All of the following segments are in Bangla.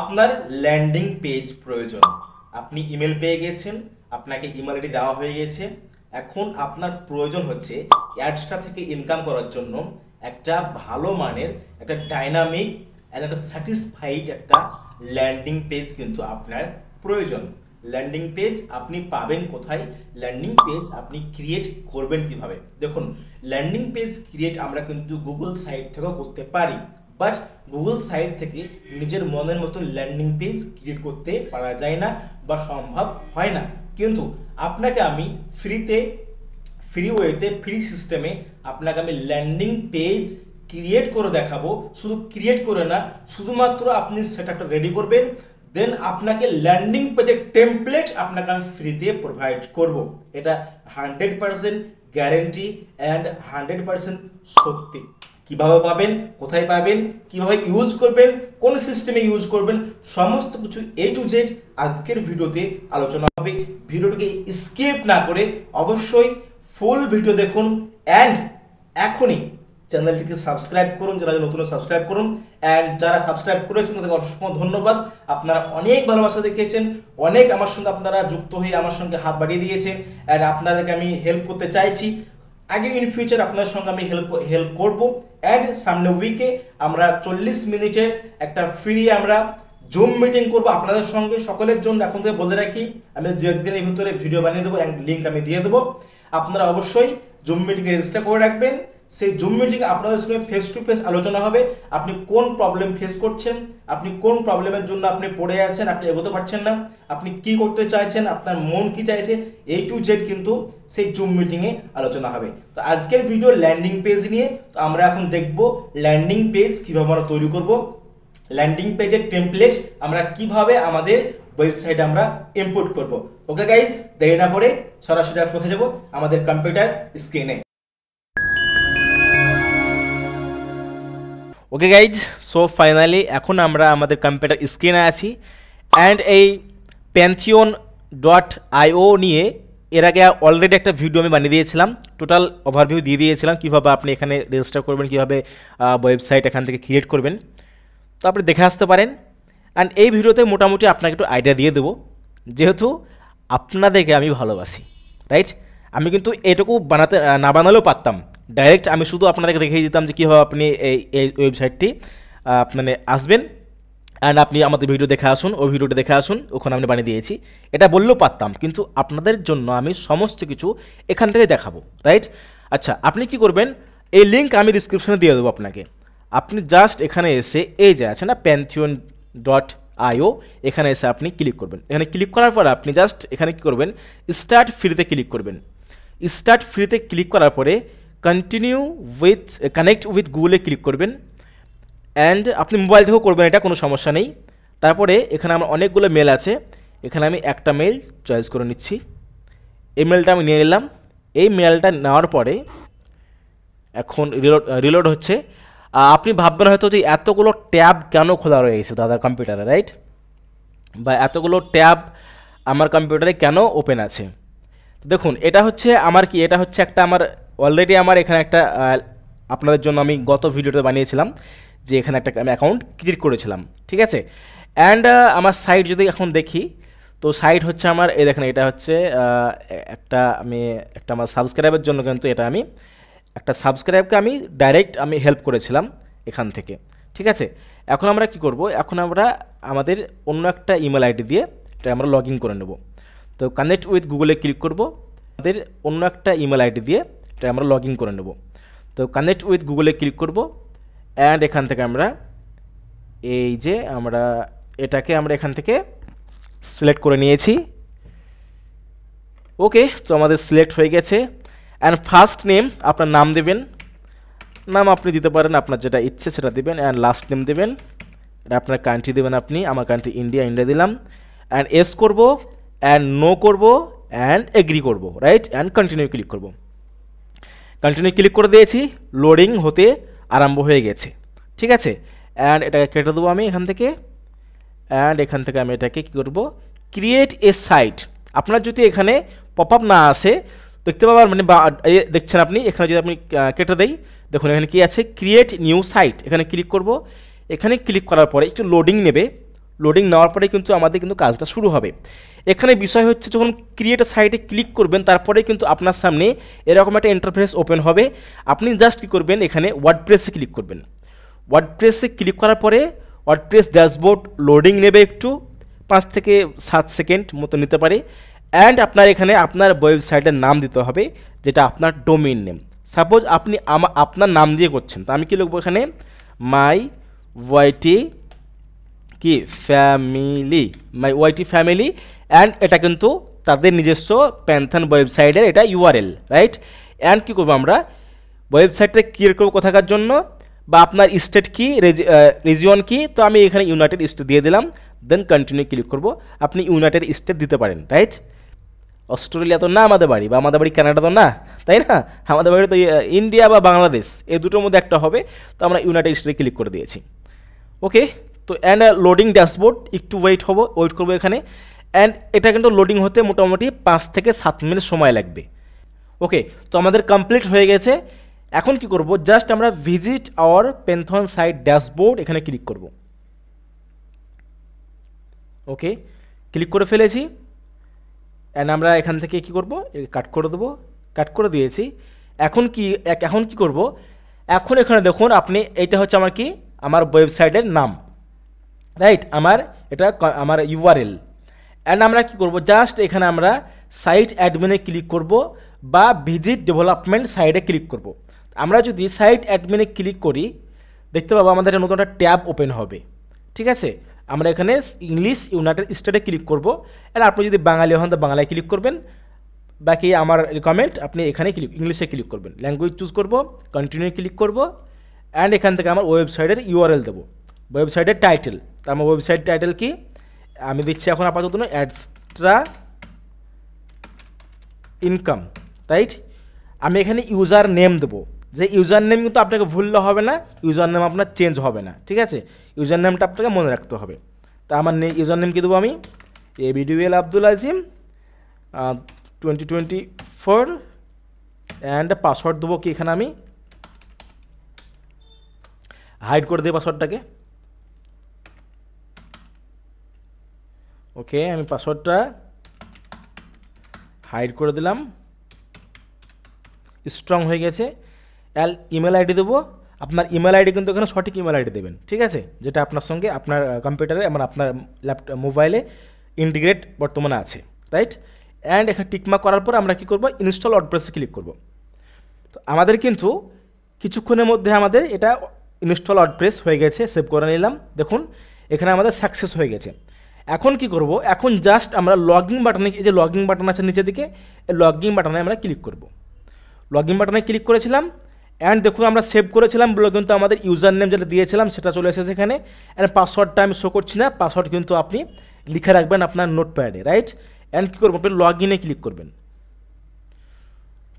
আপনার ল্যান্ডিং পেজ প্রয়োজন আপনি ইমেল পেয়ে গেছেন আপনাকে ইমেল আইডি দেওয়া হয়ে গেছে এখন আপনার প্রয়োজন হচ্ছে অ্যাডসটা থেকে ইনকাম করার জন্য একটা ভালো মানের একটা ডাইনামিক একটা স্যাটিসফাইড একটা ল্যান্ডিং পেজ কিন্তু আপনার প্রয়োজন ল্যান্ডিং পেজ আপনি পাবেন কোথায় ল্যান্ডিং পেজ আপনি ক্রিয়েট করবেন কিভাবে দেখুন ল্যান্ডিং পেজ ক্রিয়েট আমরা কিন্তু গুগল সাইট থেকেও করতে পারি বাট গুগল সাইট থেকে নিজের মনের মতো ল্যান্ডিং পেজ ক্রিয়েট করতে পারা যায় না বা সম্ভব হয় না কিন্তু আপনাকে আমি ফ্রিতে ফ্রি ওয়েতে ফ্রি সিস্টেমে আপনাকে আমি ল্যান্ডিং পেজ ক্রিয়েট করে দেখাবো শুধু ক্রিয়েট করে না শুধুমাত্র আপনি সেটআপটা রেডি করবেন দেন আপনাকে ল্যান্ডিং পেজের টেমপ্লেট আপনাকে আমি ফ্রিতে প্রোভাইড করব। এটা hundred percent guarantee and hundred percent সত্যি কিভাবে পাবেন কোথায় পাবেন কিভাবে ইউজ করবেন কোন সিস্টেমে ইউজ করবেন সমস্ত কিছু এ টু জেড আজকের ভিডিওতে আলোচনা হবে ভিডিওটিকে স্কিপ না করে অবশ্যই ফুল ভিডিও দেখুন অ্যান্ড এখনই চ্যানেলটিকে সাবস্ক্রাইব করুন যারা নতুন সাবস্ক্রাইব করুন অ্যান্ড যারা সাবস্ক্রাইব করেছেন তাদেরকে অসংখ্য ধন্যবাদ আপনারা অনেক ভালোবাসা দেখিয়েছেন অনেক আমার সঙ্গে আপনারা যুক্ত হয়ে আমার সঙ্গে হাত বাড়িয়ে দিয়েছেন অ্যান্ড আপনাদেরকে আমি হেল্প করতে চাইছি আগে ইন ফিউচার আপনার সঙ্গে আমি হেল্প হেল্প করবো অ্যান্ড সামনে উইকে আমরা চল্লিশ মিনিটের একটা ফ্রি আমরা জুম মিটিং করবো আপনাদের সঙ্গে সকলের জন্য এখন থেকে বলে রাখি আমি দু একদিনের ভিতরে ভিডিও বানিয়ে দেবো অ্যান্ড লিঙ্ক আমি দিয়ে দেবো আপনারা অবশ্যই জুম মিটিংয়ে রেজিস্টার করে রাখবেন সেই জুম মিটিংয়ে আপনাদের সঙ্গে ফেস টু ফেস আলোচনা হবে আপনি কোন প্রবলেম ফেস করছেন আপনি কোন প্রবলেমের জন্য আপনি পড়ে আছেন আপনি এগোতে পারছেন না আপনি কি করতে চাইছেন আপনার মন কি চাইছে এই টু জেড কিন্তু সেই জুম মিটিংয়ে আলোচনা হবে তো আজকের ভিডিও ল্যান্ডিং পেজ নিয়ে তো আমরা এখন দেখব ল্যান্ডিং পেজ কীভাবে আমরা তৈরি করব ল্যান্ডিং পেজের টেম্পলেট আমরা কিভাবে আমাদের ওয়েবসাইটে আমরা ইম্পোর্ট করব ওকে গাইজ দেরি না করে সরাসরি কোথায় যাব আমাদের কম্পিউটার স্ক্রিনে ওকে গাইজ সো ফাইনালি এখন আমরা আমাদের কম্পিউটার স্ক্রিনে আছি অ্যান্ড এই প্যান্থিওন ডট আইও নিয়ে এর আগে অলরেডি একটা ভিডিও আমি বানিয়ে দিয়েছিলাম টোটাল ওভারভিউ দিয়ে দিয়েছিলাম কীভাবে আপনি এখানে রেজিস্টার করবেন কীভাবে ওয়েবসাইট এখান থেকে ক্রিয়েট করবেন তো আপনি দেখে আসতে পারেন অ্যান্ড এই ভিডিওতে মোটামুটি আপনাকে একটু আইডিয়া দিয়ে দেবো যেহেতু আপনাদেরকে আমি ভালোবাসি রাইট আমি কিন্তু এটুকু বানাতে না বানালেও পারতাম ডাইরেক্ট আমি শুধু আপনাদেরকে দেখিয়ে দিতাম যে কীভাবে আপনি এই এই ওয়েবসাইটটি মানে আসবেন অ্যান্ড আপনি আমাদের ভিডিও দেখে আসুন ওই ভিডিওটা দেখে আসুন ওখানে আমি বানিয়ে দিয়েছি এটা বললেও পারতাম কিন্তু আপনাদের জন্য আমি সমস্ত কিছু এখান থেকে দেখাবো রাইট আচ্ছা আপনি কি করবেন এই লিঙ্ক আমি ডিসক্রিপশানে দিয়ে দেবো আপনাকে আপনি জাস্ট এখানে এসে এই যে আছে না প্যান্থিওন ডট আইও এখানে এসে আপনি ক্লিক করবেন এখানে ক্লিক করার পর আপনি জাস্ট এখানে কী করবেন স্টার্ট ফ্রিতে ক্লিক করবেন স্টার্ট ফ্রিতে ক্লিক করার পরে কন্টিনিউ উইথ কানেক্ট উইথ গুগলে ক্লিক করবেন অ্যান্ড আপনি মোবাইল থেকেও করবেন এটা কোনো সমস্যা নেই তারপরে এখানে আমার অনেকগুলো মেল আছে এখানে আমি একটা মেল চয়েস করে নিচ্ছি এই মেলটা আমি নিয়ে নিলাম এই মেলটা নেওয়ার পরে এখন রিলোড রিলোড uh, হচ্ছে আপনি ভাববেন হয়তো যে এতগুলো ট্যাব কেন খোলা রয়েছে দাদার কম্পিউটারে রাইট বা এতগুলো ট্যাব আমার কম্পিউটারে কেন ওপেন আছে দেখুন এটা হচ্ছে আমার কি এটা হচ্ছে একটা আমার অলরেডি আমার এখানে একটা আপনাদের জন্য আমি গত ভিডিওটা বানিয়েছিলাম যে এখানে একটা আমি অ্যাকাউন্ট ক্রিয়েট করেছিলাম ঠিক আছে অ্যান্ড আমার সাইট যদি এখন দেখি তো সাইট হচ্ছে আমার এই দেখেন এটা হচ্ছে একটা আমি একটা আমার সাবস্ক্রাইবের জন্য কিন্তু এটা আমি একটা সাবস্ক্রাইবকে আমি ডাইরেক্ট আমি হেল্প করেছিলাম এখান থেকে ঠিক আছে এখন আমরা কি করব এখন আমরা আমাদের অন্য একটা ইমেল আইডি দিয়ে এটা আমরা লগ ইন করে নেবো তো কানেক্ট উইথ গুগলে ক্লিক করব তাদের অন্য একটা ইমেল আইডি দিয়ে এটা আমরা লগ করে নেব তো কানেক্ট উইথ গুগলে ক্লিক করব অ্যান্ড এখান থেকে আমরা এই যে আমরা এটাকে আমরা এখান থেকে সিলেক্ট করে নিয়েছি ওকে তো আমাদের সিলেক্ট হয়ে গেছে অ্যান্ড ফার্স্ট নেম আপনার নাম দেবেন নাম আপনি দিতে পারেন আপনার যেটা ইচ্ছে সেটা দেবেন অ্যান্ড লাস্ট নেম দেবেন আপনার কান্ট্রি দেবেন আপনি আমার কান্ট্রি ইন্ডিয়া ইন্ডিয়া দিলাম অ্যান্ড এস করবো অ্যান্ড নো করব অ্যান্ড এগ্রি করব রাইট অ্যান্ড কন্টিনিউ ক্লিক করব কন্টিনিউ ক্লিক করে দিয়েছি লোডিং হতে আরম্ভ হয়ে গেছে ঠিক আছে অ্যান্ড এটাকে কেটে দেবো আমি এখান থেকে অ্যান্ড এখান থেকে আমি এটাকে কী করবো ক্রিয়েট এ সাইট আপনার যদি এখানে পপ আপ না আসে দেখতে পাবার মানে দেখছেন আপনি এখানে যদি আপনি কেটে দেই দেখুন এখানে কি আছে ক্রিয়েট নিউ সাইট এখানে ক্লিক করব এখানে ক্লিক করার পরে একটু লোডিং নেবে লোডিং নেওয়ার পরে কিন্তু আমাদের কিন্তু কাজটা শুরু হবে এখানে বিষয় হচ্ছে যখন ক্রিয়েট সাইটে ক্লিক করবেন তারপরে কিন্তু আপনার সামনে এরকম একটা ইন্টারফেস ওপেন হবে আপনি জাস্ট কী করবেন এখানে ওয়ার্ডপ্রেসে ক্লিক করবেন ওয়ার্ডপ্রেসে ক্লিক করার পরে ওয়ার্ডপ্রেস ড্যাশবোর্ড লোডিং নেবে একটু পাঁচ থেকে সাত সেকেন্ড মতো নিতে পারে অ্যান্ড আপনার এখানে আপনার ওয়েবসাইটের নাম দিতে হবে যেটা আপনার ডোমেইন নেম সাপোজ আপনি আপনার নাম দিয়ে করছেন তো আমি কী লিখবো এখানে মাই ওয়াইটি কি family my YT family and এটা কিন্তু তাদের নিজস্ব প্যান্থান ওয়েবসাইটের এটা ইউআরএল রাইট অ্যান্ড কী করবো আমরা ওয়েবসাইটটা ক্রিয়েট করবো কোথাকার জন্য বা আপনার স্টেট কী রিজিয়ন কী তো আমি এখানে ইউনাইটেড স্টেট দিয়ে দিলাম দেন কন্টিনিউ ক্লিক করব আপনি ইউনাইটেড স্টেট দিতে পারেন রাইট অস্ট্রেলিয়া তো না আমাদের বাড়ি বা আমাদের বাড়ি কানাডা তো না তাই না আমাদের বাড়ি তো ইন্ডিয়া বা বাংলাদেশ এই দুটোর মধ্যে একটা হবে তো আমরা ইউনাইটেড স্টেটে ক্লিক করে দিয়েছি ওকে তো অ্যান্ড লোডিং ড্যাশবোর্ড একটু ওয়েট হবো ওয়েট করবো এখানে অ্যান্ড এটা কিন্তু লোডিং হতে মোটামুটি পাঁচ থেকে সাত মিনিট সময় লাগবে ওকে তো আমাদের কমপ্লিট হয়ে গেছে এখন কি করব জাস্ট আমরা ভিজিট আওয়ার পেনথন সাইট ড্যাশবোর্ড এখানে ক্লিক করব ওকে ক্লিক করে ফেলেছি অ্যান্ড আমরা এখান থেকে কি করব কাট করে দেবো কাট করে দিয়েছি এখন কি এখন কি করব এখন এখানে দেখুন আপনি এটা হচ্ছে আমার কি আমার ওয়েবসাইটের নাম রাইট আমার এটা আমার ইউআরএল অ্যান্ড আমরা কি করব জাস্ট এখানে আমরা সাইট অ্যাডমিনে ক্লিক করব বা ভিজিট ডেভেলপমেন্ট সাইডে ক্লিক করব আমরা যদি সাইট অ্যাডমিনে ক্লিক করি দেখতে পাবো আমাদের নতুন একটা ট্যাব ওপেন হবে ঠিক আছে আমরা এখানে ইংলিশ ইউনাইটেড স্টেটে ক্লিক করব আর আপনি যদি বাঙালি হন তো বাংলায় ক্লিক করবেন বাকি আমার রিকমেন্ড আপনি এখানে ক্লিক ইংলিশে ক্লিক করবেন ল্যাঙ্গুয়েজ চুজ করব কন্টিনিউ ক্লিক করব অ্যান্ড এখান থেকে আমার ওয়েবসাইটের ইউআরএল দেবো ওয়েবসাইটের টাইটেল তার আমার ওয়েবসাইট টাইটেল কি আমি দিচ্ছি এখন আপাতত অ্যাডস্ট্রা ইনকাম রাইট আমি এখানে ইউজার নেম দেবো যে ইউজার নেম কিন্তু আপনাকে ভুললে হবে না ইউজার নেম আপনার চেঞ্জ হবে না ঠিক আছে ইউজার নেমটা আপনাকে মনে রাখতে হবে তা আমার ইউজার নেম কী দেবো আমি A A B D U L Abdul Azim twenty twenty four and password দেবো কি এখানে আমি হাইড করে দিই পাসওয়ার্ডটাকে ওকে আমি পাসওয়ার্ডটা হাইড করে দিলাম স্ট্রং হয়ে গেছে অ্যাল ইমেল আইডি দেবো আপনার ইমেল আইডি কিন্তু এখানে সঠিক ইমেল আইডি দেবেন ঠিক আছে যেটা আপনার সঙ্গে আপনার কম্পিউটারে এবং আপনার ল্যাপটপ মোবাইলে ইন্টিগ্রেট বর্তমানে আছে রাইট অ্যান্ড এখানে টিকমা করার পর আমরা কি করব ইনস্টল অডপ্রেসে ক্লিক করব তো আমাদের কিন্তু কিছুক্ষণের মধ্যে আমাদের এটা ইনস্টল অডপ্রেস হয়ে গেছে সেভ করে নিলাম দেখুন এখানে আমাদের সাকসেস হয়ে গেছে এখন কি করব এখন জাস্ট আমরা লগ ইন বাটনে এই যে ইন বাটন আছে নিচে দিকে এই ইন বাটনে আমরা ক্লিক করব ইন বাটনে ক্লিক করেছিলাম অ্যান্ড দেখুন আমরা সেভ করেছিলাম বলে কিন্তু আমাদের ইউজার নেম যেটা দিয়েছিলাম সেটা চলে এসেছে এখানে অ্যান্ড পাসওয়ার্ডটা আমি শো করছি না পাসওয়ার্ড কিন্তু আপনি লিখে রাখবেন আপনার নোটপ্যাডে রাইট অ্যান্ড কী করব আপনি লগ ইনে ক্লিক করবেন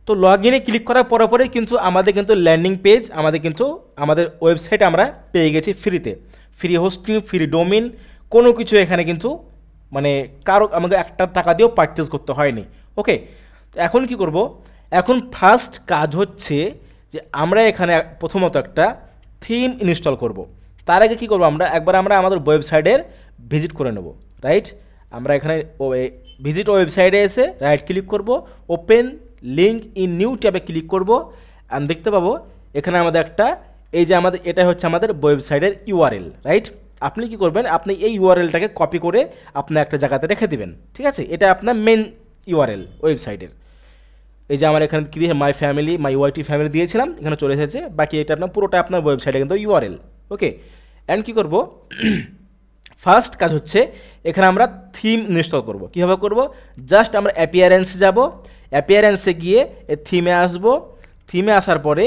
তো লগ ইনে ক্লিক করার পরে পরে কিন্তু আমাদের কিন্তু ল্যান্ডিং পেজ আমাদের কিন্তু আমাদের ওয়েবসাইট আমরা পেয়ে গেছি ফ্রিতে ফ্রি হোস্টিং ফ্রি ডোমিন কোনো কিছু এখানে কিন্তু মানে কারো আমাকে একটা টাকা দিয়েও পারচেস করতে হয়নি ওকে তো এখন কি করব এখন ফার্স্ট কাজ হচ্ছে যে আমরা এখানে প্রথমত একটা থিম ইনস্টল করব। তার আগে কি করব আমরা একবার আমরা আমাদের ওয়েবসাইটের ভিজিট করে নেব রাইট আমরা এখানে ভিজিট ওয়েবসাইটে এসে রাইট ক্লিক করব ওপেন লিঙ্ক ইন নিউ ট্যাবে ক্লিক করব আমি দেখতে পাবো এখানে আমাদের একটা এই যে আমাদের এটা হচ্ছে আমাদের ওয়েবসাইটের ইউআরএল রাইট আপনি কি করবেন আপনি এই ইউআরএলটাকে কপি করে আপনার একটা জায়গাতে রেখে দেবেন ঠিক আছে এটা আপনার মেন ইউআরএল ওয়েবসাইটের এই যে আমার এখানে কী my family my YT family দিয়েছিলাম এখানে চলে এসেছে বাকি এটা আপনার পুরোটা আপনার ওয়েবসাইটে কিন্তু ইউআরএল ওকে অ্যান্ড কী করবো ফার্স্ট কাজ হচ্ছে এখানে আমরা থিম ইনস্টল করবো কীভাবে করবো জাস্ট আমরা অ্যাপিয়ারেন্সে যাব অ্যাপিয়ারেন্সে গিয়ে থিমে আসব থিমে আসার পরে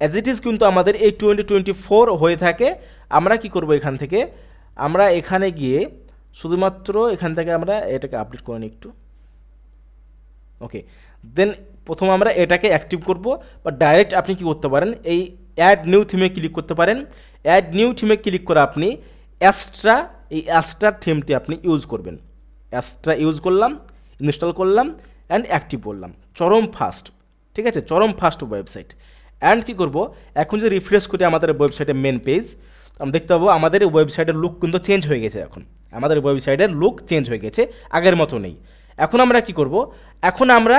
অ্যাজ ইট ইজ কিন্তু আমাদের এই টোয়েন্টি টোয়েন্টি ফোর হয়ে থাকে আমরা কি করব এখান থেকে আমরা এখানে গিয়ে শুধুমাত্র এখান থেকে আমরা এটাকে আপডেট করে নিই একটু ওকে দেন প্রথম আমরা এটাকে অ্যাক্টিভ করব বা ডাইরেক্ট আপনি কি করতে পারেন এই অ্যাড নিউ থিমে ক্লিক করতে পারেন অ্যাড নিউ থিমে ক্লিক করে আপনি অ্যাস্ট্রা এই অ্যাস্ট্রা থিমটি আপনি ইউজ করবেন অ্যাস্ট্রা ইউজ করলাম ইনস্টল করলাম অ্যান্ড অ্যাক্টিভ করলাম চরম ফাস্ট ঠিক আছে চরম ফাস্ট ওয়েবসাইট অ্যান্ড কী করবো এখন যদি রিফ্রেশ করি আমাদের ওয়েবসাইটের মেন পেজ আমরা দেখতে পাবো আমাদের ওয়েবসাইটের লুক কিন্তু চেঞ্জ হয়ে গেছে এখন আমাদের ওয়েবসাইটের লুক চেঞ্জ হয়ে গেছে আগের মতো নেই এখন আমরা কি করব এখন আমরা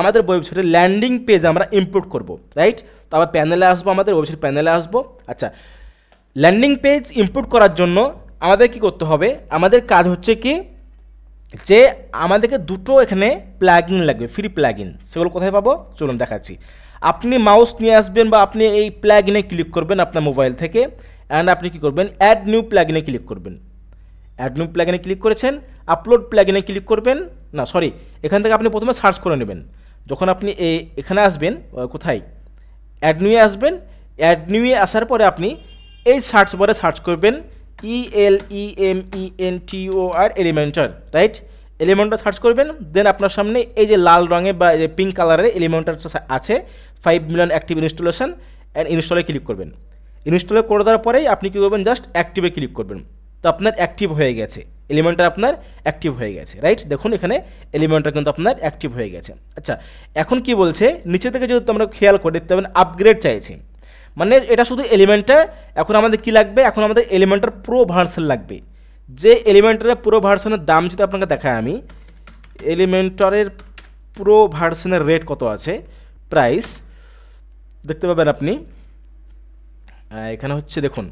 আমাদের ওয়েবসাইটের ল্যান্ডিং পেজ আমরা ইম্পোর্ট করব রাইট তো আবার প্যানেলে আসবো আমাদের ওয়েবসাইট প্যানেলে আসবো আচ্ছা ল্যান্ডিং পেজ ইম্পোর্ট করার জন্য আমাদের কি করতে হবে আমাদের কাজ হচ্ছে কি যে আমাদেরকে দুটো এখানে প্ল্যাগিন লাগবে ফ্রি প্ল্যাগিন সেগুলো কোথায় পাবো চলুন দেখাচ্ছি আপনি মাউস নিয়ে আসবেন বা আপনি এই প্ল্যাগিনে ক্লিক করবেন আপনার মোবাইল থেকে অ্যান্ড আপনি কী করবেন অ্যাড নিউ প্ল্যাগিনে ক্লিক করবেন অ্যাড নিউ প্ল্যাগিনে ক্লিক করেছেন আপলোড প্ল্যাগিনে ক্লিক করবেন না সরি এখান থেকে আপনি প্রথমে সার্চ করে নেবেন যখন আপনি এখানে আসবেন কোথায় অ্যাড নিউয়ে আসবেন অ্যাড নিউয়ে আসার পরে আপনি এই সার্চ বারে সার্চ করবেন E L E M E N T O R Elementor right এলিমেন্টটা সার্চ করবেন দেন আপনার সামনে এই যে লাল রঙে বা যে পিঙ্ক কালারের এলিমেন্টার আছে five million active installation and ইনস্টলে ক্লিক করবেন ইনস্টল করে দেওয়ার পরেই আপনি কী করবেন জাস্ট অ্যাক্টিভে ক্লিক করবেন তো আপনার অ্যাক্টিভ হয়ে গেছে এলিমেন্টটা আপনার অ্যাক্টিভ হয়ে গেছে রাইট দেখুন এখানে এলিমেন্টটা কিন্তু আপনার অ্যাক্টিভ হয়ে গেছে আচ্ছা এখন কি বলছে নিচে থেকে যদি আমরা খেয়াল করে দেখতে পাবেন আপগ্রেড চাইছে মানে এটা শুধু এলিমেন্টটা এখন আমাদের কি লাগবে এখন আমাদের এলিমেন্টের প্রো ভার্সন লাগবে যে এলিমেন্টারের প্রো ভার্সনের দাম যদি আপনাকে দেখায় আমি এলিমেন্টারের প্রো ভার্সনের রেট কত আছে প্রাইস দেখতে পাবেন আপনি এখানে হচ্ছে দেখুন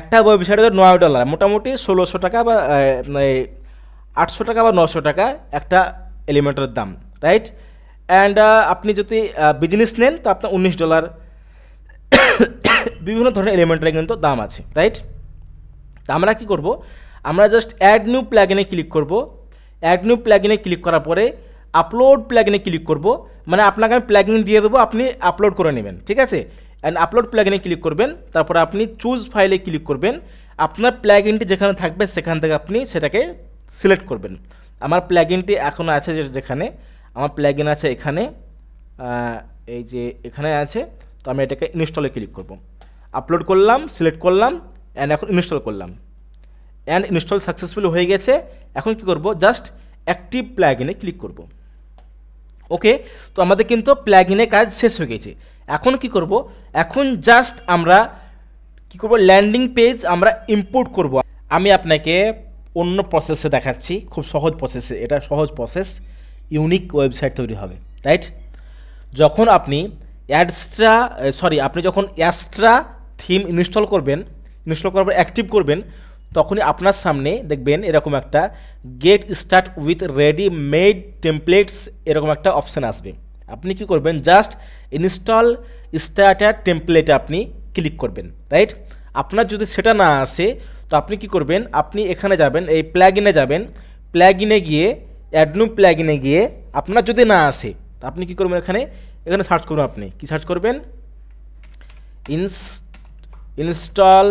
একটা বই নয় ডলার মোটামুটি ষোলোশো টাকা বা মানে আটশো টাকা বা নশো টাকা একটা এলিমেন্টের দাম রাইট অ্যান্ড আপনি যদি বিজনেস নেন তো আপনার উনিশ ডলার বিভিন্ন ধরনের এলিমেন্টের কিন্তু দাম আছে রাইট তা আমরা কী করব আমরা জাস্ট অ্যাড নিউ প্ল্যাগিনে ক্লিক করব অ্যাড নিউ প্ল্যাগিনে ক্লিক করার পরে আপলোড প্ল্যাগিনে ক্লিক করব মানে আপনাকে আমি প্ল্যাগিন দিয়ে দেবো আপনি আপলোড করে নেবেন ঠিক আছে অ্যান্ড আপলোড প্ল্যাগিনে ক্লিক করবেন তারপর আপনি চুজ ফাইলে ক্লিক করবেন আপনার প্ল্যাগিনটি যেখানে থাকবে সেখান থেকে আপনি সেটাকে সিলেক্ট করবেন আমার প্ল্যাগিনটি এখনও আছে যেখানে আমার প্ল্যাগিন আছে এখানে এই যে এখানে আছে তো আমি এটাকে ইনস্টলে ক্লিক করব আপলোড করলাম সিলেক্ট করলাম অ্যান্ড এখন ইনস্টল করলাম অ্যান্ড ইনস্টল সাকসেসফুল হয়ে গেছে এখন কি করব জাস্ট অ্যাক্টিভ প্ল্যাগিনে ক্লিক করব ওকে তো আমাদের কিন্তু প্ল্যাগিনে কাজ শেষ হয়ে গেছে এখন কি করব এখন জাস্ট আমরা কি করব ল্যান্ডিং পেজ আমরা ইম্পোর্ট করব আমি আপনাকে অন্য প্রসেসে দেখাচ্ছি খুব সহজ প্রসেসে এটা সহজ প্রসেস ইউনিক ওয়েবসাইট তৈরি হবে রাইট যখন আপনি অ্যাডস্ট্রা সরি আপনি যখন অ্যাস্ট্রা থিম ইনস্টল করবেন ইনস্টল করার পর অ্যাক্টিভ করবেন তখনই আপনার সামনে দেখবেন এরকম একটা get start with ready made templates এরকম একটা অপশান আসবে আপনি কি করবেন জাস্ট ইনস্টল স্টার্টার টেম্পলেটে আপনি ক্লিক করবেন রাইট আপনার যদি সেটা না আসে তো আপনি কি করবেন আপনি এখানে যাবেন এই প্ল্যাগিনে যাবেন প্ল্যাগিনে গিয়ে অ্যাডনু প্ল্যাগিনে গিয়ে আপনার যদি না আসে আপনি কি করবেন এখানে এখানে সার্চ করুন আপনি কি সার্চ করবেন ইনস ইনস্টল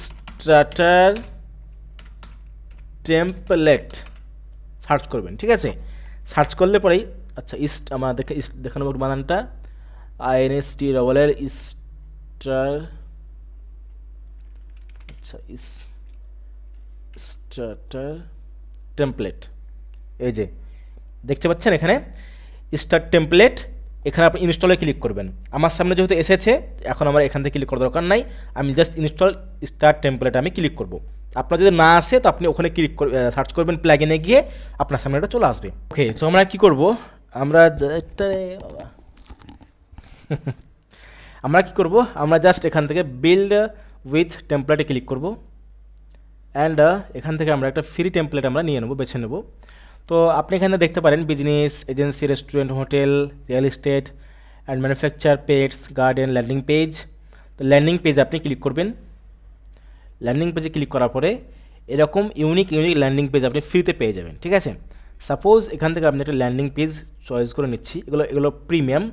স্টার্টার টেম্পলেট সার্চ করবেন ঠিক আছে সার্চ করলে পরেই আচ্ছা ইস্ট আমার দেখে ইস্ট দেখানো বানানটা আইএনএসটি ডবলের ইস্টার আচ্ছা ইস্টার টেমপ্লেট এই যে দেখতে পাচ্ছেন এখানে স্টার টেমপ্লেট এখানে আপনি ইনস্টলে ক্লিক করবেন আমার সামনে যেহেতু এসেছে এখন আমার এখান থেকে ক্লিক করার দরকার নাই আমি জাস্ট ইনস্টল স্টার টেমপ্লেট আমি ক্লিক করব আপনার যদি না আসে তো আপনি ওখানে ক্লিক সার্চ করবেন প্ল্যাগিনে গিয়ে আপনার সামনে এটা চলে আসবে ওকে সো আমরা কী করবো আমরা একটা আমরা কি করব আমরা জাস্ট এখান থেকে বিল্ড উইথ টেম্পলেটে ক্লিক করব অ্যান্ড uh, এখান থেকে আমরা একটা ফ্রি টেমপ্লেট আমরা নিয়ে নেব বেছে নেব তো আপনি এখানে দেখতে পারেন business agency restaurant hotel real estate and manufacture pets garden landing page তো ল্যান্ডিং পেজ আপনি ক্লিক করবেন ল্যান্ডিং পেজে ক্লিক করার পরে এরকম ইউনিক ইউনিক ল্যান্ডিং পেজ আপনি ফ্রিতে পেয়ে যাবেন ঠিক আছে সাপোজ এখান থেকে আপনি একটা ল্যান্ডিং পেজ চয়েস করে নিচ্ছি এগুলো এগুলো প্রিমিয়াম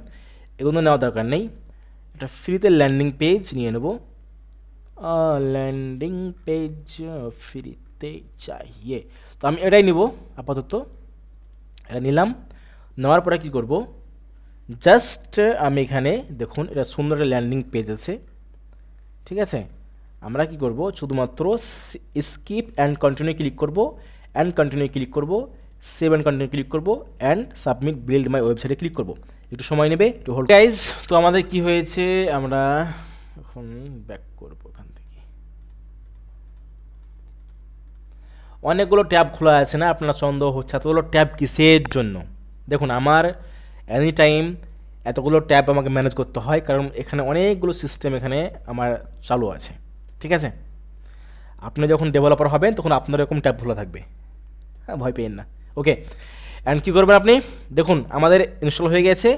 এগুলো নেওয়া দরকার নেই একটা ফ্রিতে ল্যান্ডিং পেজ নিয়ে নেব ল্যান্ডিং পেজ ফ্রিতে চাইয়ে তো আমি এটাই নিব আপাতত এটা নিলাম নেওয়ার পরে কী করবো জাস্ট আমি এখানে দেখুন এটা সুন্দর একটা ল্যান্ডিং পেজ আছে ঠিক আছে আমরা কি করব শুধুমাত্র স্কিপ অ্যান্ড কন্টিনিউ ক্লিক করব অ্যান্ড কন্টিনিউ ক্লিক করব সেভ অ্যান্ড কন্টেন্ট ক্লিক করবো অ্যান্ড সাবমিট বিল্ড মাই ওয়েবসাইটে ক্লিক করবো একটু সময় নেবে একটু হোল্ড গাইজ তো আমাদের কি হয়েছে আমরা এখন ব্যাক করব ওখান থেকে অনেকগুলো ট্যাব খোলা আছে না আপনার সন্দেহ হচ্ছে এতগুলো ট্যাব কিসের জন্য দেখুন আমার এনি টাইম এতগুলো ট্যাব আমাকে ম্যানেজ করতে হয় কারণ এখানে অনেকগুলো সিস্টেম এখানে আমার চালু আছে ঠিক আছে আপনি যখন ডেভেলপার হবেন তখন আপনার এরকম ট্যাব খোলা থাকবে হ্যাঁ ভয় পেয়েন না ওকে অ্যান্ড কী করবেন আপনি দেখুন আমাদের ইনস্টল হয়ে গেছে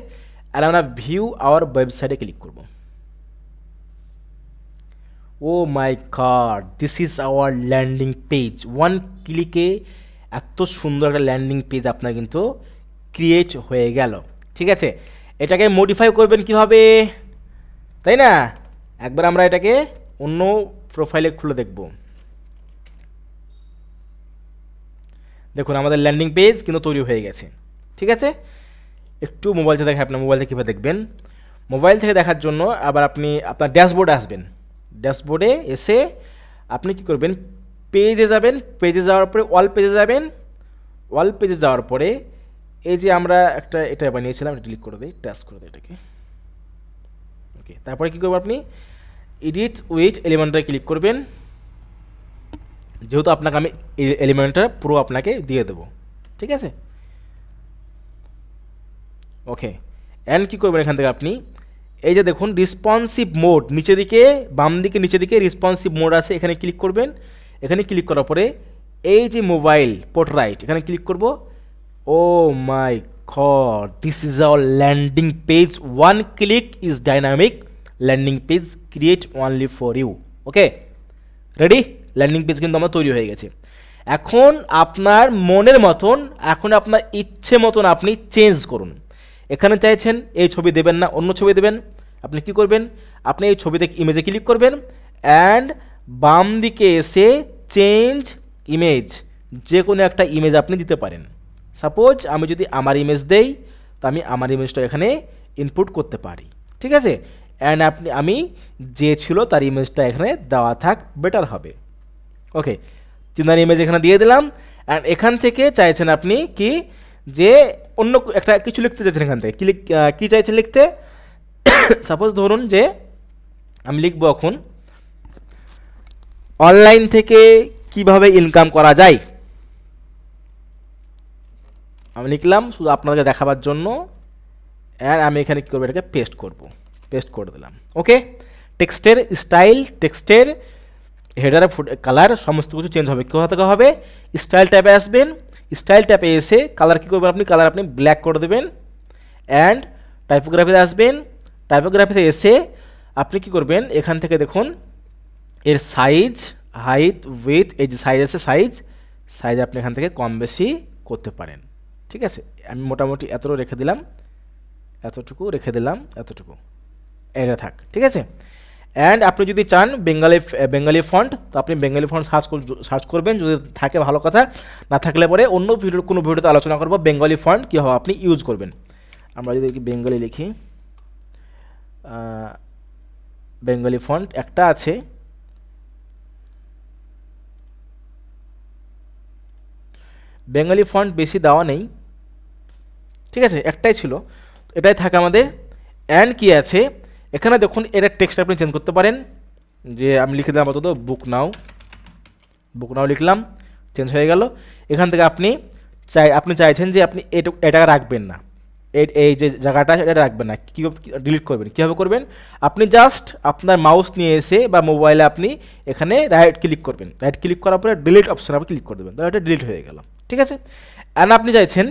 আর আমরা ভিউ আওয়ার ওয়েবসাইটে ক্লিক করব oh my god this is our landing page one ক্লিকে এত সুন্দর একটা ল্যান্ডিং পেজ আপনার কিন্তু ক্রিয়েট হয়ে গেল ঠিক আছে এটাকে মডিফাই করবেন কিভাবে তাই না একবার আমরা এটাকে অন্য প্রোফাইলে খুলে দেখবো দেখুন আমাদের ল্যান্ডিং পেজ কিন্তু তৈরি হয়ে গেছে ঠিক আছে একটু মোবাইল থেকে দেখে আপনার মোবাইল থেকে কীভাবে দেখবেন মোবাইল থেকে দেখার জন্য আবার আপনি আপনার ড্যাশবোর্ডে আসবেন ড্যাশবোর্ডে এসে আপনি কি করবেন পেজে যাবেন পেজে যাওয়ার পরে অল পেজে যাবেন অল পেজে যাওয়ার পরে এই যে আমরা একটা এটা বানিয়েছিলাম এটা ক্লিক করে দিই টাচ করে দিই এটাকে ওকে তারপরে কী করবেন আপনি এডিট উইথ এলিমেন্টে ক্লিক করবেন যেহেতু আপনাকে আমি এলিমেন্টটা পুরো আপনাকে দিয়ে দেবো ঠিক আছে ওকে অ্যান্ড কী করবেন এখান থেকে আপনি এই যে দেখুন রিসপন্সিভ মোড নিচে দিকে বাম দিকে নিচে দিকে রিসপন্সিভ মোড আছে এখানে ক্লিক করবেন এখানে ক্লিক করার পরে এই যে মোবাইল পোর্ট রাইট এখানে ক্লিক করব oh my god this is our landing page one click is dynamic landing page create only for you okay ready landing page কিন্তু আমার তৈরি হয়ে গেছে এখন আপনার মনের মতন এখন আপনার ইচ্ছে মতন আপনি চেঞ্জ করুন এখানে চাইছেন এই ছবি দেবেন না অন্য ছবি দেবেন আপনি কি করবেন আপনি এই ছবিতে ইমেজে ক্লিক করবেন অ্যান্ড বাম দিকে এসে চেঞ্জ ইমেজ যে কোনো একটা ইমেজ আপনি দিতে পারেন সাপোজ আমি যদি আমার ইমেজ দেই তো আমি আমার ইমেজটা এখানে ইনপুট করতে পারি ঠিক আছে অ্যান্ড আপনি আমি যে ছিল তার ইমেজটা এখানে দেওয়া থাক বেটার হবে ওকে তিনদার ইমেজ এখানে দিয়ে দিলাম অ্যান্ড এখান থেকে চাইছেন আপনি কি যে অন্য একটা কিছু লিখতে চাইছেন এখান থেকে ক্লিক কী চাইছেন লিখতে সাপোজ ধরুন যে আমি লিখবো এখন অনলাইন থেকে কিভাবে ইনকাম করা যায় আমি লিখলাম শুধু আপনাদেরকে দেখাবার জন্য অ্যান্ড আমি এখানে কী করবো এটাকে পেস্ট করব পেস্ট করে দিলাম ওকে টেক্সটের স্টাইল টেক্সটের ফুট কালার সমস্ত কিছু চেঞ্জ হবে কোথা থেকে হবে স্টাইল ট্যাপে আসবেন স্টাইল ট্যাপে এসে কালার কী করবেন আপনি কালার আপনি ব্ল্যাক করে দেবেন অ্যান্ড টাইপোগ্রাফিতে আসবেন টাইপোগ্রাফিতে এসে আপনি কি করবেন এখান থেকে দেখুন এর সাইজ হাইট উইথ এই যে সাইজ আছে সাইজ সাইজ আপনি এখান থেকে কম বেশি করতে পারেন ঠিক আছে আমি মোটামুটি এতটুকু রেখে দিলাম এতটুকু রেখে দিলাম এতটুকু এটা থাক ঠিক আছে অ্যান্ড আপনি যদি চান বেঙ্গালি বেঙ্গালি ফন্ট তো আপনি বেঙ্গালি ফন্ট সার্চ সার্চ করবেন যদি থাকে ভালো কথা না থাকলে পরে অন্য ভিডিও কোনো ভিডিওতে আলোচনা করবো বেঙ্গলি ফন্ট হবে আপনি ইউজ করবেন আমরা যদি বেঙ্গলি লিখি বেঙ্গলি ফন্ট একটা আছে বেঙ্গলি ফন্ট বেশি দেওয়া নেই ঠিক আছে একটাই ছিল এটাই থাকে আমাদের অ্যান্ড কি আছে এখানে দেখুন এটা টেক্সট আপনি চেঞ্জ করতে পারেন যে আমি লিখে দিলাম অত বুক নাও বুক নাও লিখলাম চেঞ্জ হয়ে গেল এখান থেকে আপনি চাই আপনি চাইছেন যে আপনি এটা এটাকে রাখবেন না এই যে জায়গাটা এটা রাখবেন না কী ডিলিট করবেন কীভাবে করবেন আপনি জাস্ট আপনার মাউস নিয়ে এসে বা মোবাইলে আপনি এখানে রাইট ক্লিক করবেন রাইট ক্লিক করার পরে ডিলিট অপশন আপনি ক্লিক করে দেবেন তাহলে এটা ডিলিট হয়ে গেল ঠিক আছে অ্যান্ড আপনি চাইছেন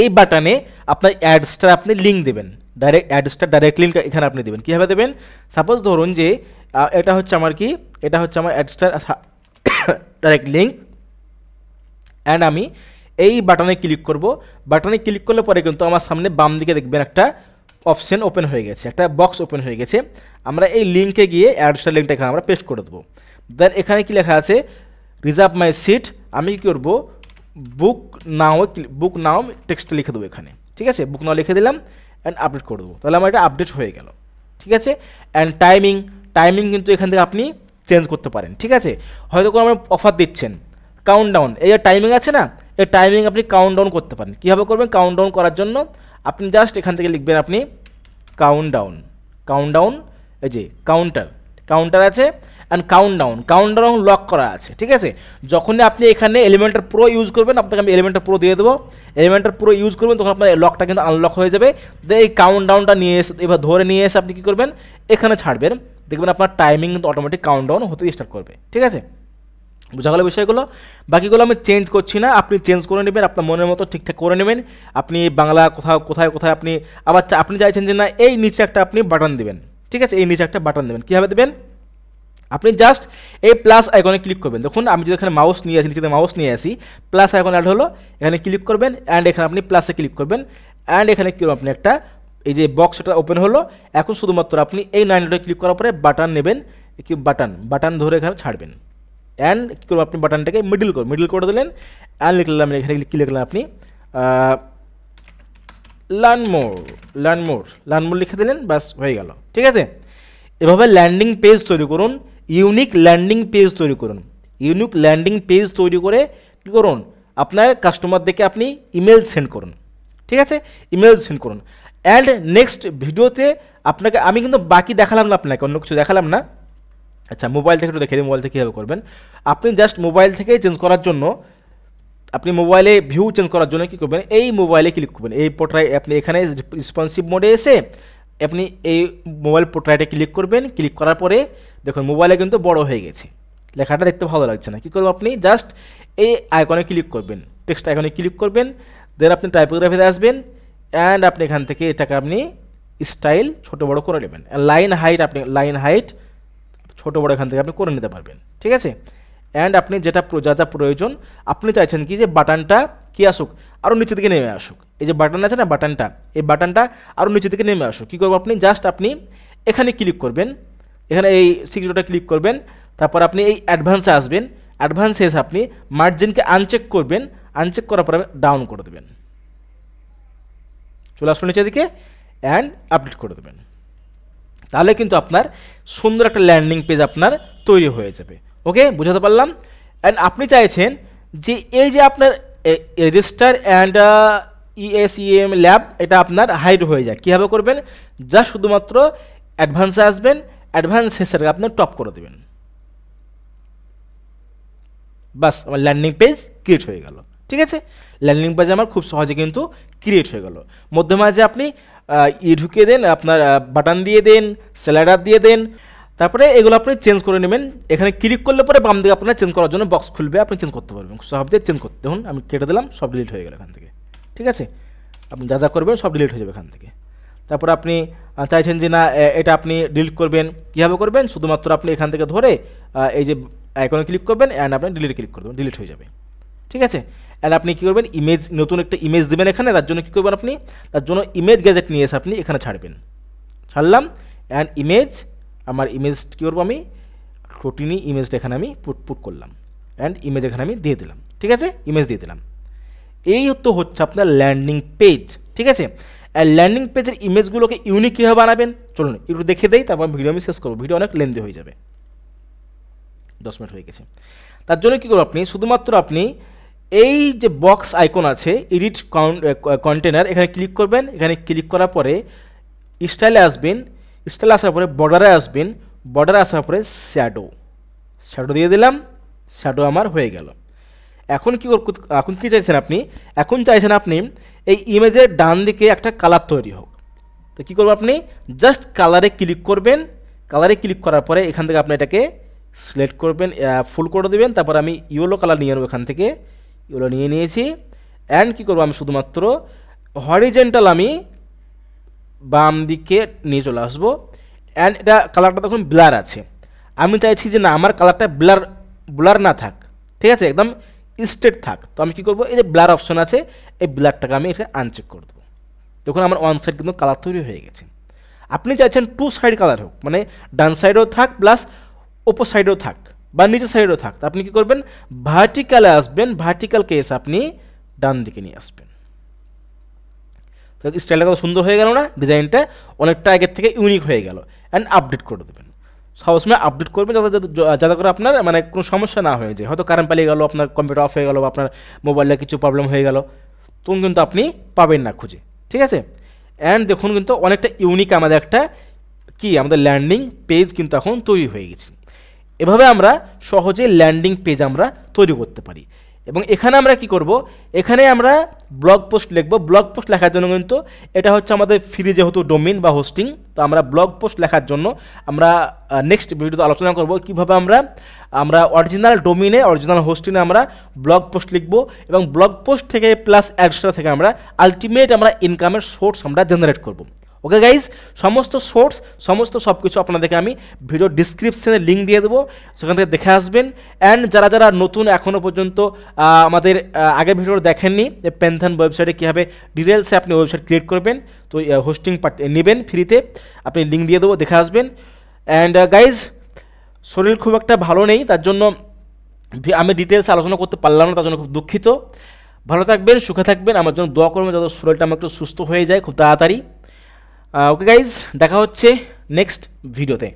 এই বাটনে আপনার অ্যাডসটা আপনি লিঙ্ক দেবেন ডাইরেক্ট অ্যাড্রেসটা ডাইরেক্টলি এখানে আপনি দেবেন কীভাবে দেবেন সাপোজ ধরুন যে এটা হচ্ছে আমার কি এটা হচ্ছে আমার অ্যাড্রেসটা ডাইরেক্ট লিঙ্ক অ্যান্ড আমি এই বাটনে ক্লিক করব বাটনে ক্লিক করলে পরে কিন্তু আমার সামনে বাম দিকে দেখবেন একটা অপশন ওপেন হয়ে গেছে একটা বক্স ওপেন হয়ে গেছে আমরা এই লিঙ্কে গিয়ে অ্যাডসের লিঙ্কটা এখানে আমরা পেস্ট করে দেবো দেন এখানে কি লেখা আছে রিজার্ভ মাই সিট আমি কী করবো বুক নাও বুক নাও টেক্সটটা লিখে দেবো এখানে ঠিক আছে বুক নাও লিখে দিলাম অ্যান্ড আপডেট করে দেবো তাহলে আমার এটা আপডেট হয়ে গেল ঠিক আছে অ্যান্ড টাইমিং টাইমিং কিন্তু এখান থেকে আপনি চেঞ্জ করতে পারেন ঠিক আছে হয়তো কোনো আমার অফার দিচ্ছেন কাউন্ট ডাউন এই যে টাইমিং আছে না এই টাইমিং আপনি কাউন্ট ডাউন করতে পারেন কীভাবে করবেন কাউন্ট ডাউন করার জন্য আপনি জাস্ট এখান থেকে লিখবেন আপনি কাউন্ট ডাউন কাউন্ট ডাউন এই যে কাউন্টার কাউন্টার আছে and count down count down lock করা আছে ঠিক আছে যখনই আপনি এখানে এলিমেন্টার প্রো ইউজ করবেন আপনাকে আমি এলিমেন্টার প্রো দিয়ে দেবো এলিমেন্টার প্রো ইউজ করবেন তখন আপনার লকটা কিন্তু আনলক হয়ে যাবে এই কাউন্ট ডাউনটা নিয়ে এসে এবার ধরে নিয়ে এসে আপনি কী করবেন এখানে ছাড়বেন দেখবেন আপনার টাইমিং কিন্তু অটোমেটিক কাউন্ট ডাউন হতে স্টার্ট করবে ঠিক আছে বোঝা গেল বিষয়গুলো বাকিগুলো আমি চেঞ্জ করছি না আপনি চেঞ্জ করে নেবেন আপনার মনের মতো ঠিকঠাক করে নেবেন আপনি বাংলা কোথাও কোথায় কোথায় আপনি আবার আপনি চাইছেন যে না এই নিচে একটা আপনি বাটন দেবেন ঠিক আছে এই নিচে একটা বাটন দেবেন কীভাবে দেবেন আপনি জাস্ট এই প্লাস আইকনে ক্লিক করবেন দেখুন আমি যদি এখানে মাউস নিয়ে আসি নিচে মাউস নিয়ে আসি প্লাস আইকন অ্যাড হলো এখানে ক্লিক করবেন অ্যান্ড এখানে আপনি প্লাসে ক্লিক করবেন অ্যান্ড এখানে কী আপনি একটা এই যে বক্সটা ওপেন হলো এখন শুধুমাত্র আপনি এই নাইন ডটে ক্লিক করার পরে বাটন নেবেন কি বাটন বাটন ধরে এখানে ছাড়বেন অ্যান্ড কী করবেন আপনি বাটনটাকে মিডিল করে মিডিল করে দিলেন অ্যান্ড লিখলাম এখানে কী লিখলেন আপনি learn more learn more learn more লিখে দিলেন ব্যাস হয়ে গেল ঠিক আছে এভাবে ল্যান্ডিং পেজ তৈরি করুন ইউনিক ল্যান্ডিং পেজ তৈরি করুন ইউনিক ল্যান্ডিং পেজ তৈরি করে কী করুন আপনার কাস্টমারদেরকে আপনি ইমেল সেন্ড করুন ঠিক আছে ইমেল সেন্ড করুন অ্যান্ড নেক্সট ভিডিওতে আপনাকে আমি কিন্তু বাকি দেখালাম না আপনাকে অন্য কিছু দেখালাম না আচ্ছা মোবাইল থেকে একটু দেখে দিই মোবাইল থেকে কীভাবে করবেন আপনি জাস্ট মোবাইল থেকে চেঞ্জ করার জন্য আপনি মোবাইলে ভিউ চেঞ্জ করার জন্য কী করবেন এই মোবাইলে ক্লিক করবেন এই পোর্ট্রাই আপনি এখানে রিসপন্সিভ মোডে এসে আপনি এই মোবাইল পোর্ট্রাইটে ক্লিক করবেন ক্লিক করার পরে দেখুন মোবাইলে কিন্তু বড় হয়ে গেছে লেখাটা দেখতে ভালো লাগছে না কী করবো আপনি জাস্ট এই আইকনে ক্লিক করবেন টেক্সট আইকনে ক্লিক করবেন দেন আপনি টাইপোগ্রাফিতে আসবেন অ্যান্ড আপনি এখান থেকে এটাকে আপনি স্টাইল ছোটো বড় করে নেবেন লাইন হাইট আপনি লাইন হাইট ছোটো বড় এখান থেকে আপনি করে নিতে পারবেন ঠিক আছে অ্যান্ড আপনি যেটা যা যা প্রয়োজন আপনি চাইছেন কি যে বাটনটা কী আসুক আরও নিচে দিকে নেমে আসুক এই যে বাটন আছে না বাটনটা এই বাটনটা আরও নিচে দিকে নেমে আসুক কী করবো আপনি জাস্ট আপনি এখানে ক্লিক করবেন এখানে এই সিক্স ডটে ক্লিক করবেন তারপর আপনি এই অ্যাডভান্সে আসবেন অ্যাডভান্সে এসে আপনি মার্জিনকে আনচেক করবেন আনচেক করার পরে ডাউন করে দেবেন চলে আসুন নিচের দিকে অ্যান্ড আপডেট করে দেবেন তাহলে কিন্তু আপনার সুন্দর একটা ল্যান্ডিং পেজ আপনার তৈরি হয়ে যাবে ওকে বুঝাতে পারলাম অ্যান্ড আপনি চাইছেন যে এই যে আপনার রেজিস্টার অ্যান্ড ইএসইএম ল্যাব এটা আপনার হাইড হয়ে যায় কীভাবে করবেন যা শুধুমাত্র অ্যাডভান্সে আসবেন অ্যাডভান্স সেশনকে আপনি টপ করে দেবেন বাস আমার ল্যান্ডিং পেজ ক্রিয়েট হয়ে গেল ঠিক আছে ল্যান্ডিং পেজ আমার খুব সহজে কিন্তু ক্রিয়েট হয়ে গেল মধ্যে মাঝে আপনি ই ঢুকিয়ে দেন আপনার বাটন দিয়ে দেন স্যালাডার দিয়ে দেন তারপরে এগুলো আপনি চেঞ্জ করে নেবেন এখানে ক্লিক করলে পরে বাম দিকে আপনার চেঞ্জ করার জন্য বক্স খুলবে আপনি চেঞ্জ করতে পারবেন সব দিয়ে চেঞ্জ করতে দেখুন আমি কেটে দিলাম সব ডিলিট হয়ে গেল এখান থেকে ঠিক আছে আপনি যা যা করবেন সব ডিলিট হয়ে যাবে এখান থেকে তারপর আপনি চাইছেন যে না এটা আপনি ডিলিট করবেন কীভাবে করবেন শুধুমাত্র আপনি এখান থেকে ধরে এই যে আইকনে ক্লিক করবেন অ্যান্ড আপনি ডিলিট ক্লিক করবেন ডিলিট হয়ে যাবে ঠিক আছে অ্যান্ড আপনি কী করবেন ইমেজ নতুন একটা ইমেজ দেবেন এখানে তার জন্য কী করবেন আপনি তার জন্য ইমেজ গ্যাজেট নিয়ে এসে আপনি এখানে ছাড়বেন ছাড়লাম অ্যান্ড ইমেজ আমার ইমেজ কী করবো আমি প্রোটিনি ইমেজটা এখানে আমি পুট পুট করলাম অ্যান্ড ইমেজ এখানে আমি দিয়ে দিলাম ঠিক আছে ইমেজ দিয়ে দিলাম এই তো হচ্ছে আপনার ল্যান্ডিং পেজ ঠিক আছে ল্যান্ডিং পেজের ইমেজগুলোকে ইউনিক কীভাবে বানাবেন চলুন একটু দেখে দেই তারপর ভিডিও আমি শেষ করবো ভিডিও অনেক লেন্দি হয়ে যাবে দশ মিনিট হয়ে গেছে তার জন্য কী করব আপনি শুধুমাত্র আপনি এই যে বক্স আইকন আছে এডিট কন্টেনার এখানে ক্লিক করবেন এখানে ক্লিক করার পরে স্টাইলে আসবেন স্টাইলে আসার পরে বর্ডারে আসবেন বর্ডারে আসার পরে শ্যাডো শ্যাডো দিয়ে দিলাম শ্যাডো আমার হয়ে গেল এখন কি এখন কি চাইছেন আপনি এখন চাইছেন আপনি এই ইমেজের ডান দিকে একটা কালার তৈরি হোক তো কী করবো আপনি জাস্ট কালারে ক্লিক করবেন কালারে ক্লিক করার পরে এখান থেকে আপনি এটাকে সিলেক্ট করবেন ফুল করে দেবেন তারপর আমি ইয়েলো কালার নিয়ে নেবো এখান থেকে ইয়েলো নিয়ে নিয়েছি অ্যান্ড কী করবো আমি শুধুমাত্র হরিজেন্টাল আমি বাম দিকে নিয়ে চলে আসবো অ্যান্ড এটা কালারটা তখন ব্লার আছে আমি চাইছি যে না আমার কালারটা ব্লার ব্লার না থাক ঠিক আছে একদম স্টেট থাক তো আমি কী করবো এই যে ব্লার অপশন আছে এই ব্লারটাকে আমি এটা আনচেক করে দেবো দেখুন আমার ওয়ান সাইড কিন্তু কালার তৈরি হয়ে গেছে আপনি চাইছেন টু সাইড কালার হোক মানে ডান সাইডেও থাক প্লাস ওপো সাইডেও থাক বা নিচের সাইডেও থাক আপনি কী করবেন ভার্টিক্যালে আসবেন ভার্টিক্যাল কেস আপনি ডান দিকে নিয়ে আসবেন তো স্টাইলটা কত সুন্দর হয়ে গেল না ডিজাইনটা অনেকটা আগের থেকে ইউনিক হয়ে গেল অ্যান্ড আপডেট করে দেবেন সবসময় আপডেট করবেন যাতে যাতে করে আপনার মানে কোনো সমস্যা না হয়ে যায় হয়তো কারেন্ট পালিয়ে গেলো আপনার কম্পিউটার অফ হয়ে গেলো বা আপনার মোবাইলে কিছু প্রবলেম হয়ে গেল তখন কিন্তু আপনি পাবেন না খুঁজে ঠিক আছে অ্যান্ড দেখুন কিন্তু অনেকটা ইউনিক আমাদের একটা কি আমাদের ল্যান্ডিং পেজ কিন্তু এখন তৈরি হয়ে গেছে এভাবে আমরা সহজে ল্যান্ডিং পেজ আমরা তৈরি করতে পারি এবং এখানে আমরা কি করব এখানে আমরা ব্লগ পোস্ট লিখব ব্লগ পোস্ট লেখার জন্য কিন্তু এটা হচ্ছে আমাদের ফ্রি যেহেতু ডোমিন বা হোস্টিং তো আমরা ব্লগ পোস্ট লেখার জন্য আমরা নেক্সট ভিডিওতে আলোচনা করব কিভাবে আমরা আমরা অরিজিনাল ডোমিনে অরিজিনাল হোস্টিনে আমরা ব্লগ পোস্ট লিখব এবং ব্লগ পোস্ট থেকে প্লাস অ্যাডসটা থেকে আমরা আলটিমেট আমরা ইনকামের সোর্স আমরা জেনারেট করবো ওকে গাইজ সমস্ত সোর্স সমস্ত সব কিছু আপনাদেরকে আমি ভিডিও ডিসক্রিপশানে লিঙ্ক দিয়ে দেবো সেখান থেকে দেখে আসবেন অ্যান্ড যারা যারা নতুন এখনও পর্যন্ত আমাদের আগের ভিডিও দেখেননি যে ওয়েবসাইটে কীভাবে ডিটেলসে আপনি ওয়েবসাইট ক্রিয়েট করবেন তো হোস্টিং নেবেন ফ্রিতে আপনি লিঙ্ক দিয়ে দেবো দেখে আসবেন অ্যান্ড গাইজ শরীর খুব একটা ভালো নেই তার জন্য আমি ডিটেলস আলোচনা করতে পারলাম না তার জন্য খুব দুঃখিত ভালো থাকবেন সুখে থাকবেন আমার জন্য দোয়া করবেন যাতে শরীরটা আমার একটু সুস্থ হয়ে যায় খুব তাড়াতাড়ি ওকে গাইজ দেখা হচ্ছে নেক্সট ভিডিওতে